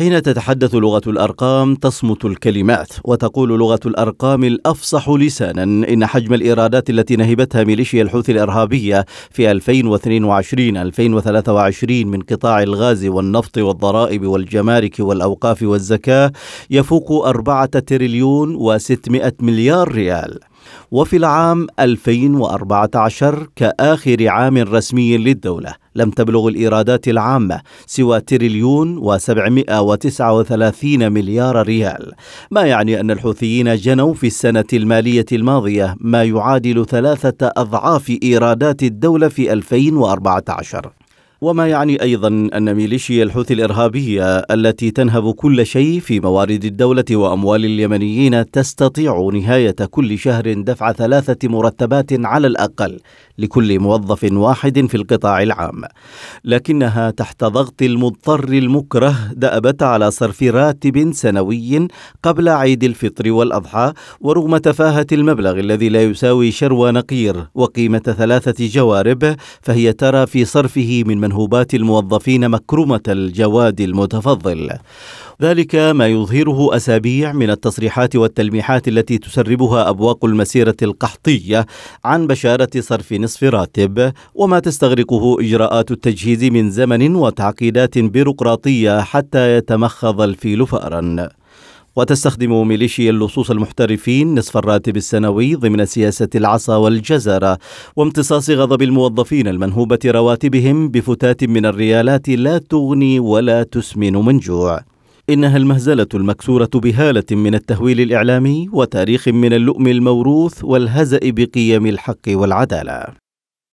حين تتحدث لغة الأرقام تصمت الكلمات، وتقول لغة الأرقام الأفصح لسانا إن حجم الإيرادات التي نهبتها ميليشيا الحوثي الإرهابية في 2022-2023 من قطاع الغاز والنفط والضرائب والجمارك والأوقاف والزكاة يفوق 4 تريليون و600 مليار ريال. وفي العام 2014 كآخر عام رسمي للدولة لم تبلغ الإيرادات العامة سوى تريليون و739 مليار ريال ما يعني أن الحوثيين جنوا في السنة المالية الماضية ما يعادل ثلاثة أضعاف إيرادات الدولة في 2014 وما يعني أيضا أن ميليشيا الحوثي الإرهابية التي تنهب كل شيء في موارد الدولة وأموال اليمنيين تستطيع نهاية كل شهر دفع ثلاثة مرتبات على الأقل لكل موظف واحد في القطاع العام لكنها تحت ضغط المضطر المكره دأبت على صرف راتب سنوي قبل عيد الفطر والأضحى ورغم تفاهة المبلغ الذي لا يساوي شروى نقير وقيمة ثلاثة جوارب فهي ترى في صرفه من منهوبات الموظفين مكرمة الجواد المتفضل ذلك ما يظهره أسابيع من التصريحات والتلميحات التي تسربها أبواق المسيرة القحطية عن بشارة صرف نصف راتب وما تستغرقه إجراءات التجهيز من زمن وتعقيدات بيروقراطية حتى يتمخض الفيل فأرا وتستخدم ميليشيا اللصوص المحترفين نصف الراتب السنوي ضمن سياسة العصا والجزرة وامتصاص غضب الموظفين المنهوبة رواتبهم بفتات من الريالات لا تغني ولا تسمن من جوع إنها المهزلة المكسورة بهالة من التهويل الإعلامي وتاريخ من اللؤم الموروث والهزأ بقيم الحق والعدالة